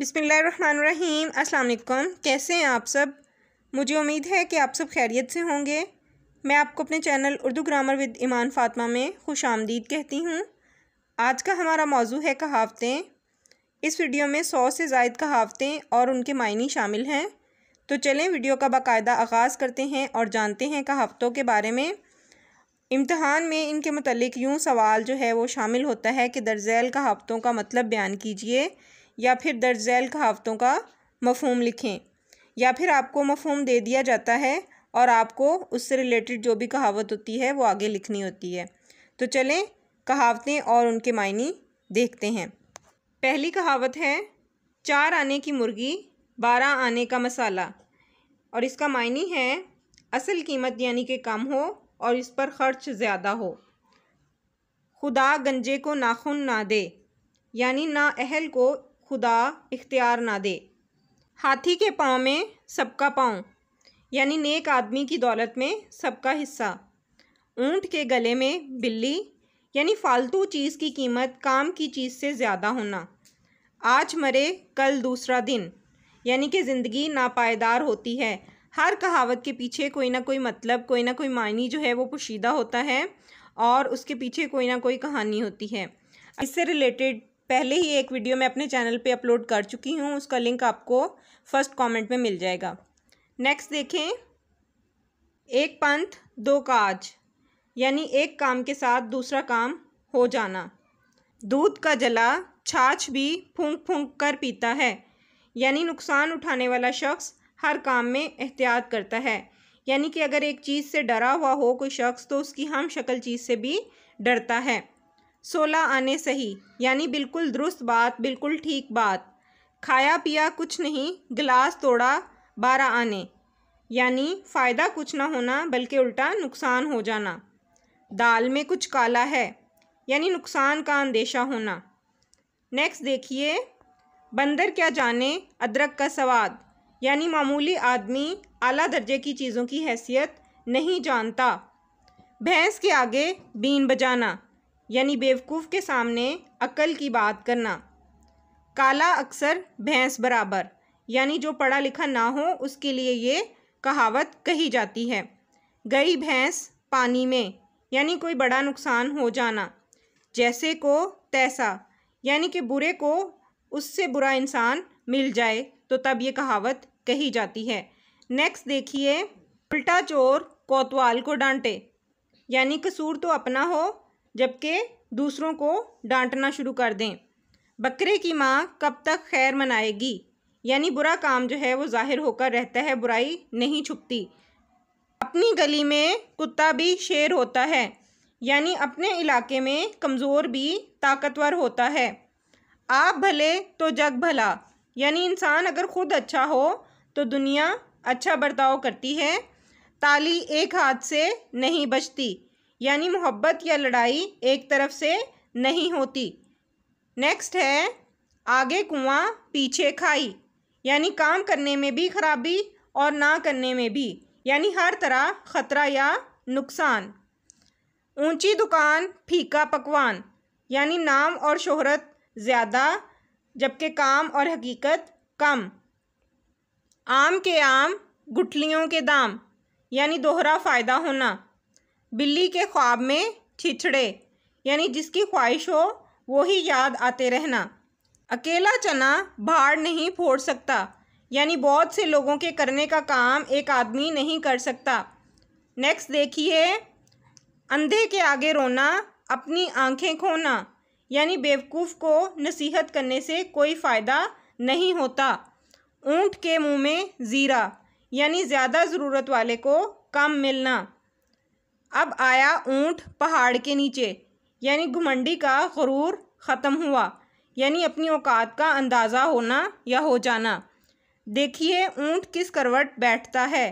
बिसमीम अस्सलाम कैसे हैं आप सब मुझे उम्मीद है कि आप सब खैरियत से होंगे मैं आपको अपने channel Urdu grammar with Iman Fatima में खुश आमदीद कहती हूँ आज का हमारा मौजू है कहावतें इस वीडियो में सौ से जायद कहावतें और उनके मायने शामिल हैं तो चलें वीडियो का बाकायदा आगाज़ करते हैं और जानते हैं कहावतों के बारे में इम्तहान में इनके मतलब यूँ सवाल जो है वो शामिल होता है कि दर्जैल कहावतों का मतलब बयान कीजिए या फिर दर्ज झैल कहावतों का मफहम लिखें या फिर आपको मफहम दे दिया जाता है और आपको उससे रिलेटेड जो भी कहावत होती है वो आगे लिखनी होती है तो चलें कहावतें और उनके मायने देखते हैं पहली कहावत है चार आने की मुर्गी बारह आने का मसाला और इसका मायने है असल कीमत यानी कि कम हो और इस पर ख़र्च ज़्यादा हो खुदा गंजे को नाखून ना दे यानी ना अहल को खुदा इख्तियार ना दे हाथी के पाँव में सबका पाँव यानी नेक आदमी की दौलत में सबका हिस्सा ऊंट के गले में बिल्ली यानी फालतू चीज़ की कीमत काम की चीज़ से ज़्यादा होना आज मरे कल दूसरा दिन यानी कि ज़िंदगी नापायदार होती है हर कहावत के पीछे कोई ना कोई मतलब कोई ना कोई मायनी जो है वो पोशीदा होता है और उसके पीछे कोई ना कोई कहानी होती है इससे रिलेटेड पहले ही एक वीडियो मैं अपने चैनल पे अपलोड कर चुकी हूँ उसका लिंक आपको फर्स्ट कमेंट में मिल जाएगा नेक्स्ट देखें एक पंथ दो काज यानी एक काम के साथ दूसरा काम हो जाना दूध का जला छाछ भी फूंक फूंक कर पीता है यानी नुकसान उठाने वाला शख्स हर काम में एहतियात करता है यानी कि अगर एक चीज़ से डरा हुआ हो कोई शख्स तो उसकी हम शक्ल चीज़ से भी डरता है सोलह आने सही यानी बिल्कुल दुरुस्त बात बिल्कुल ठीक बात खाया पिया कुछ नहीं गिलास तोड़ा बारह आने यानी फ़ायदा कुछ ना होना बल्कि उल्टा नुकसान हो जाना दाल में कुछ काला है यानी नुकसान का अंदेशा होना नेक्स्ट देखिए बंदर क्या जाने अदरक का स्वाद यानी मामूली आदमी आला दर्जे की चीज़ों की हैसियत नहीं जानता भैंस के आगे बीन बजाना यानी बेवकूफ़ के सामने अकल की बात करना काला अक्सर भैंस बराबर यानी जो पढ़ा लिखा ना हो उसके लिए ये कहावत कही जाती है गई भैंस पानी में यानी कोई बड़ा नुकसान हो जाना जैसे को तैसा यानी कि बुरे को उससे बुरा इंसान मिल जाए तो तब ये कहावत कही जाती है नेक्स्ट देखिए उल्टा चोर कोतवाल को डांटे यानी कसूर तो अपना हो जबकि दूसरों को डांटना शुरू कर दें बकरे की माँ कब तक खैर मनाएगी यानी बुरा काम जो है वो ज़ाहिर होकर रहता है बुराई नहीं छुपती अपनी गली में कुत्ता भी शेर होता है यानी अपने इलाके में कमज़ोर भी ताकतवर होता है आप भले तो जग भला यानी इंसान अगर खुद अच्छा हो तो दुनिया अच्छा बर्ताव करती है ताली एक हाथ से नहीं बचती यानी मोहब्बत या लड़ाई एक तरफ से नहीं होती नेक्स्ट है आगे कुआं पीछे खाई यानी काम करने में भी खराबी और ना करने में भी यानी हर तरह ख़तरा या नुकसान ऊंची दुकान फीका पकवान यानी नाम और शोहरत ज़्यादा जबकि काम और हकीकत कम आम के आम गुठलियों के दाम यानी दोहरा फ़ायदा होना बिल्ली के ख्वाब में छिछड़े यानी जिसकी ख्वाहिश हो वो ही याद आते रहना अकेला चना भाड़ नहीं फोड़ सकता यानी बहुत से लोगों के करने का काम एक आदमी नहीं कर सकता नेक्स्ट देखिए अंधे के आगे रोना अपनी आंखें खोना यानी बेवकूफ़ को नसीहत करने से कोई फ़ायदा नहीं होता ऊँट के मुंह में ज़ीरा यानी ज़्यादा ज़रूरत वाले को कम मिलना अब आया ऊँट पहाड़ के नीचे यानी घुमंडी का गरूर ख़त्म हुआ यानी अपनी औकात का अंदाज़ा होना या हो जाना देखिए ऊँट किस करवट बैठता है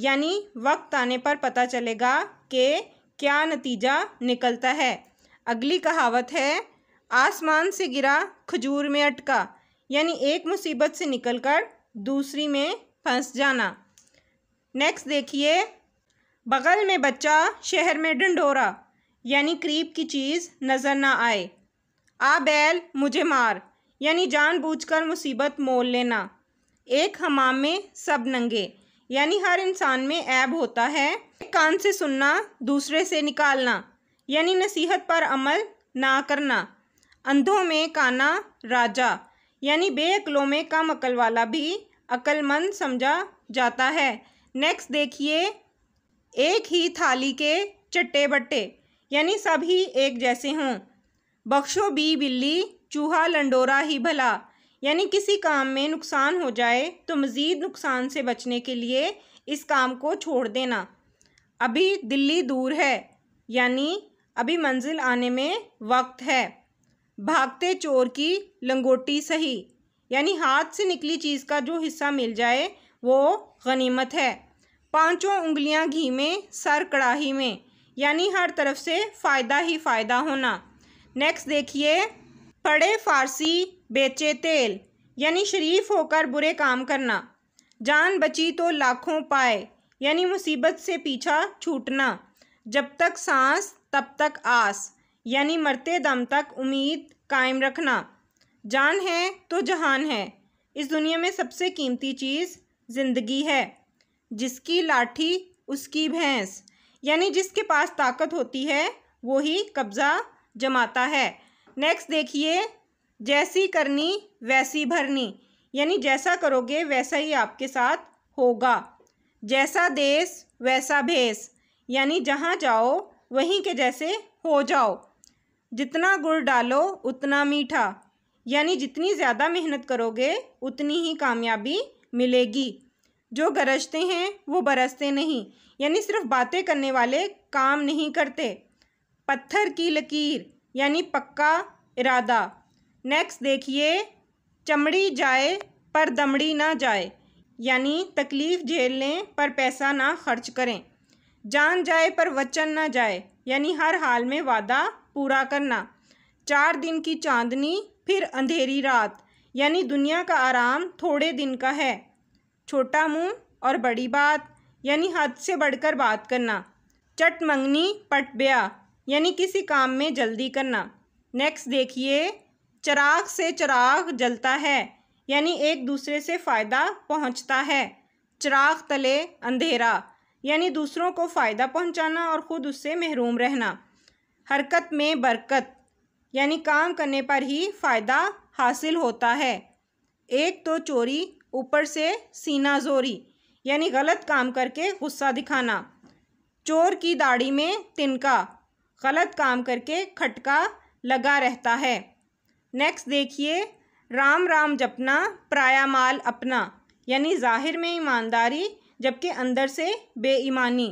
यानी वक्त आने पर पता चलेगा कि क्या नतीजा निकलता है अगली कहावत है आसमान से गिरा खजूर में अटका यानी एक मुसीबत से निकलकर दूसरी में फंस जाना नेक्स्ट देखिए बगल में बच्चा शहर में डंडोरा यानी क्रीप की चीज़ नज़र ना आए आ बैल मुझे मार यानी जानबूझकर मुसीबत मोल लेना एक हमाम में सब नंगे यानी हर इंसान में ऐब होता है एक कान से सुनना दूसरे से निकालना यानी नसीहत पर अमल ना करना अंधों में काना राजा यानी बेअकलों में कम अकल वाला भी अकलमंद समझा जाता है नेक्स्ट देखिए एक ही थाली के चट्टे बट्टे यानी सभी एक जैसे हों बख्शो बी बिल्ली चूहा लंडोरा ही भला यानी किसी काम में नुकसान हो जाए तो मज़ीद नुकसान से बचने के लिए इस काम को छोड़ देना अभी दिल्ली दूर है यानी अभी मंजिल आने में वक्त है भागते चोर की लंगोटी सही यानी हाथ से निकली चीज़ का जो हिस्सा मिल जाए वो गनीमत है पांचों उंगलियां घी में सर कढ़ाही में यानी हर तरफ से फ़ायदा ही फ़ायदा होना नेक्स्ट देखिए पढ़े फारसी बेचे तेल यानी शरीफ होकर बुरे काम करना जान बची तो लाखों पाए यानी मुसीबत से पीछा छूटना जब तक सांस तब तक आस यानी मरते दम तक उम्मीद कायम रखना जान है तो जहान है इस दुनिया में सबसे कीमती चीज़ ज़िंदगी है जिसकी लाठी उसकी भैंस यानी जिसके पास ताकत होती है वो ही कब्ज़ा जमाता है नेक्स्ट देखिए जैसी करनी वैसी भरनी यानी जैसा करोगे वैसा ही आपके साथ होगा जैसा देश वैसा भेस यानी जहाँ जाओ वहीं के जैसे हो जाओ जितना गुड़ डालो उतना मीठा यानी जितनी ज़्यादा मेहनत करोगे उतनी ही कामयाबी मिलेगी जो गरजते हैं वो बरसते नहीं यानी सिर्फ बातें करने वाले काम नहीं करते पत्थर की लकीर यानी पक्का इरादा नेक्स्ट देखिए चमड़ी जाए पर दमड़ी ना जाए यानी तकलीफ़ झेल लें पर पैसा ना खर्च करें जान जाए पर वचन ना जाए यानी हर हाल में वादा पूरा करना चार दिन की चांदनी फिर अंधेरी रात यानी दुनिया का आराम थोड़े दिन का है छोटा मुंह और बड़ी बात यानी हद से बढ़कर बात करना चट मंगनी पट ब्या यानी किसी काम में जल्दी करना नेक्स्ट देखिए चराग से चराग जलता है यानी एक दूसरे से फ़ायदा पहुंचता है चराग तले अंधेरा यानी दूसरों को फ़ायदा पहुंचाना और ख़ुद उससे महरूम रहना हरकत में बरकत यानी काम करने पर ही फ़ायदा हासिल होता है एक तो चोरी ऊपर से सीना जोरी यानी गलत काम करके गुस्सा दिखाना चोर की दाढ़ी में तिनका गलत काम करके खटका लगा रहता है नेक्स्ट देखिए राम राम जपना प्राया माल अपना यानी जाहिर में ईमानदारी जबकि अंदर से बेईमानी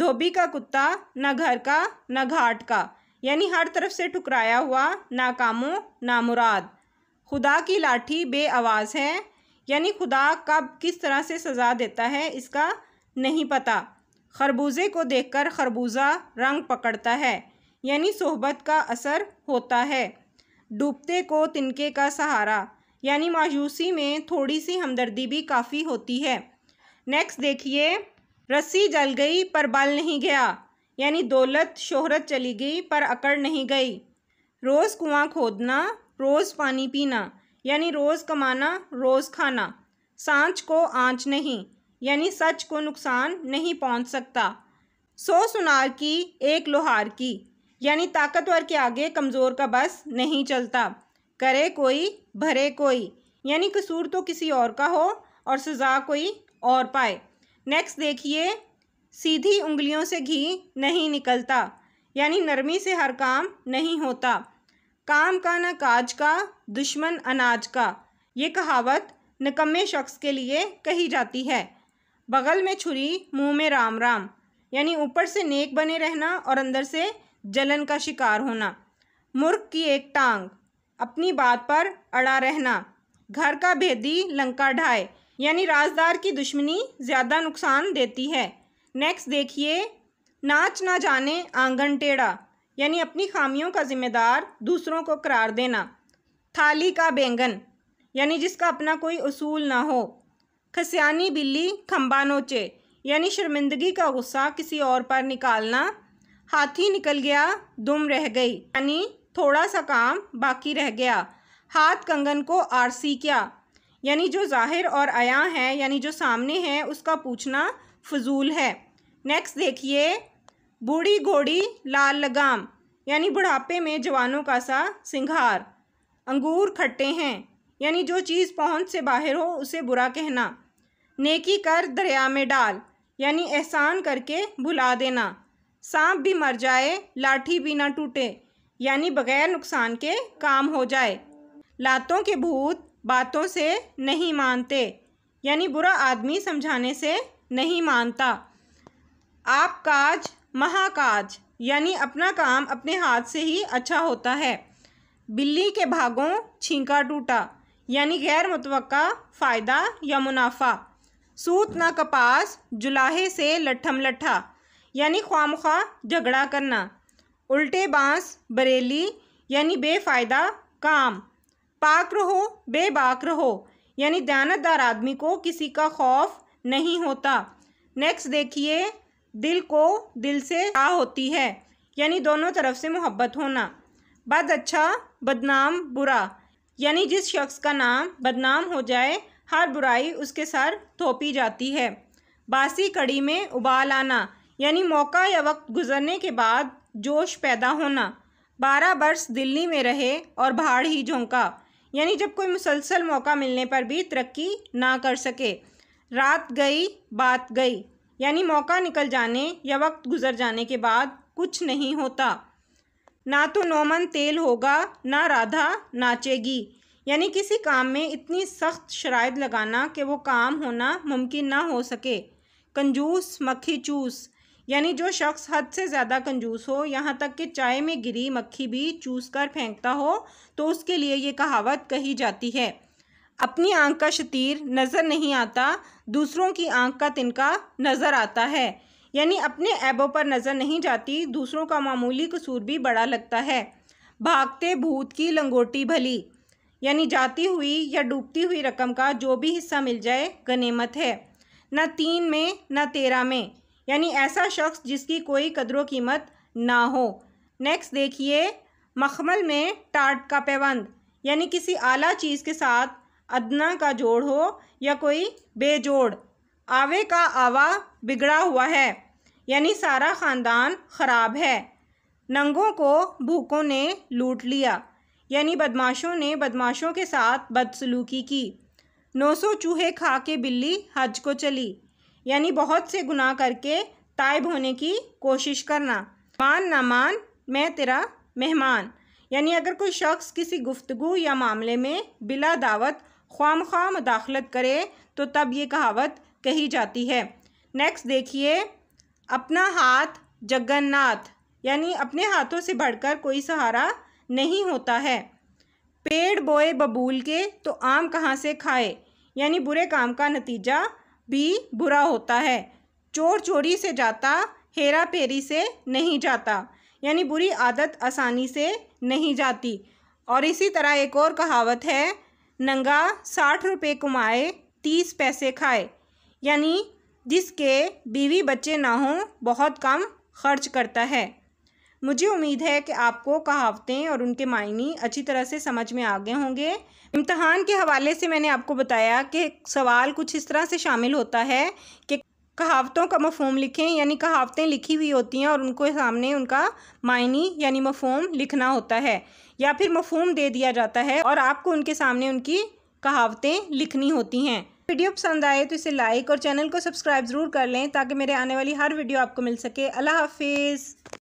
धोबी का कुत्ता न घर का न घाट का यानी हर तरफ से ठुकराया हुआ ना कामों ना मुराद खुदा की लाठी बे आवाज़ है यानी खुदा कब किस तरह से सज़ा देता है इसका नहीं पता खरबूजे को देखकर खरबूजा रंग पकड़ता है यानी सोहबत का असर होता है डूबते को तिनके का सहारा यानी मायूसी में थोड़ी सी हमदर्दी भी काफ़ी होती है नेक्स्ट देखिए रस्सी जल गई पर बल नहीं गया यानी दौलत शोहरत चली गई पर अकड़ नहीं गई रोज़ कुआं खोदना रोज़ पानी पीना यानी रोज़ कमाना रोज़ खाना सांच को आंच नहीं यानी सच को नुकसान नहीं पहुंच सकता सो सुनार की एक लोहार की यानी ताकतवर के आगे कमज़ोर का बस नहीं चलता करे कोई भरे कोई यानी कसूर तो किसी और का हो और सज़ा कोई और पाए नेक्स्ट देखिए सीधी उंगलियों से घी नहीं निकलता यानी नरमी से हर काम नहीं होता काम का न काज का दुश्मन अनाज का ये कहावत निकम्मे शख्स के लिए कही जाती है बगल में छुरी मुंह में राम राम यानी ऊपर से नेक बने रहना और अंदर से जलन का शिकार होना मूर्ख की एक टांग अपनी बात पर अड़ा रहना घर का भेदी लंका ढाए यानी राजदार की दुश्मनी ज़्यादा नुकसान देती है नेक्स्ट देखिए नाच ना जाने आंगन टेढ़ा यानी अपनी खामियों का जिम्मेदार दूसरों को करार देना थाली का बैंगन यानी जिसका अपना कोई असूल ना हो खसियानी बिल्ली खम्बा नोचे यानी शर्मिंदगी का गुस्सा किसी और पर निकालना हाथी निकल गया दुम रह गई यानी थोड़ा सा काम बाकी रह गया हाथ कंगन को आरसी क्या यानी जो जाहिर और आया है यानी जो सामने है उसका पूछना फजूल है नेक्स्ट देखिए बूढ़ी घोड़ी लाल लगाम यानी बुढ़ापे में जवानों का सा सिंघार अंगूर खट्टे हैं यानी जो चीज़ पहुंच से बाहर हो उसे बुरा कहना नेकी कर दरिया में डाल यानी एहसान करके भुला देना सांप भी मर जाए लाठी भी ना टूटे यानी बगैर नुकसान के काम हो जाए लातों के भूत बातों से नहीं मानते यानी बुरा आदमी समझाने से नहीं मानता आप काज महाकाज यानी अपना काम अपने हाथ से ही अच्छा होता है बिल्ली के भागों छींका टूटा यानी गैर मुतव फ़ायदा या मुनाफा सूत ना कपास जुलाहे से लट्ठम लट्ठा यानी ख्वामखा झगड़ा करना उल्टे बांस बरेली यानी बेफ़ायदा काम पाक रहो बेबाक रहो यानी दयानतदार आदमी को किसी का खौफ नहीं होता नेक्स्ट देखिए दिल को दिल से आ होती है यानी दोनों तरफ से मोहब्बत होना बद अच्छा बदनाम बुरा यानी जिस शख्स का नाम बदनाम हो जाए हर बुराई उसके सर थोपी जाती है बासी कड़ी में उबाल आना यानी मौका या वक्त गुजरने के बाद जोश पैदा होना बारह बरस दिल्ली में रहे और भाड़ ही झोंका यानी जब कोई मुसलसल मौका मिलने पर भी तरक्की ना कर सके रात गई बात गई यानी मौका निकल जाने या वक्त गुजर जाने के बाद कुछ नहीं होता ना तो नोमन तेल होगा ना राधा नाचेगी यानी किसी काम में इतनी सख्त शराय लगाना कि वो काम होना मुमकिन ना हो सके कंजूस मक्खी चूस यानी जो शख्स हद से ज़्यादा कंजूस हो यहाँ तक कि चाय में गिरी मक्खी भी चूस कर फेंकता हो तो उसके लिए ये कहावत कही जाती है अपनी आंख का शतीर नज़र नहीं आता दूसरों की आंख का तिनका नज़र आता है यानी अपने ऐबों पर नज़र नहीं जाती दूसरों का मामूली कसूर भी बड़ा लगता है भागते भूत की लंगोटी भली यानी जाती हुई या डूबती हुई रकम का जो भी हिस्सा मिल जाए गनीमत है न तीन में न तेरह में यानी ऐसा शख्स जिसकी कोई कदर कीमत ना हो नेक्स्ट देखिए मखमल में टाट का पैबंद यानी किसी आला चीज़ के साथ अदना का जोड़ हो या कोई बेजोड़ आवे का आवा बिगड़ा हुआ है यानी सारा ख़ानदान ख़राब है नंगों को भूखों ने लूट लिया यानी बदमाशों ने बदमाशों के साथ बदसलूकी की नौ सौ चूहे खा के बिल्ली हज को चली यानी बहुत से गुनाह करके तायब होने की कोशिश करना मान ना मान मैं तेरा मेहमान यानी अगर कोई शख्स किसी गुफ्तगु या मामले में बिला दावत ख्वाम खा मुदाखलत करे तो तब ये कहावत कही जाती है नेक्स्ट देखिए अपना हाथ जगन्नाथ यानी अपने हाथों से बढ़कर कोई सहारा नहीं होता है पेड़ बोए बबूल के तो आम कहाँ से खाए यानी बुरे काम का नतीजा भी बुरा होता है चोर चोरी से जाता हेरा फेरी से नहीं जाता यानी बुरी आदत आसानी से नहीं जाती और इसी तरह एक और कहावत है नंगा साठ रुपये कमाए तीस पैसे खाए यानी जिसके बीवी बच्चे ना हों बहुत कम खर्च करता है मुझे उम्मीद है कि आपको कहावतें और उनके मायने अच्छी तरह से समझ में आ गए होंगे इम्तहान के हवाले से मैंने आपको बताया कि सवाल कुछ इस तरह से शामिल होता है कि कहावतों का मफहम लिखें यानी कहावतें लिखी हुई होती हैं और उनको सामने उनका मायनी यानी मफहम लिखना होता है या फिर मफहम दे दिया जाता है और आपको उनके सामने उनकी कहावतें लिखनी होती हैं वीडियो पसंद आए तो इसे लाइक और चैनल को सब्सक्राइब ज़रूर कर लें ताकि मेरे आने वाली हर वीडियो आपको मिल सके अल्लाह हाफिज़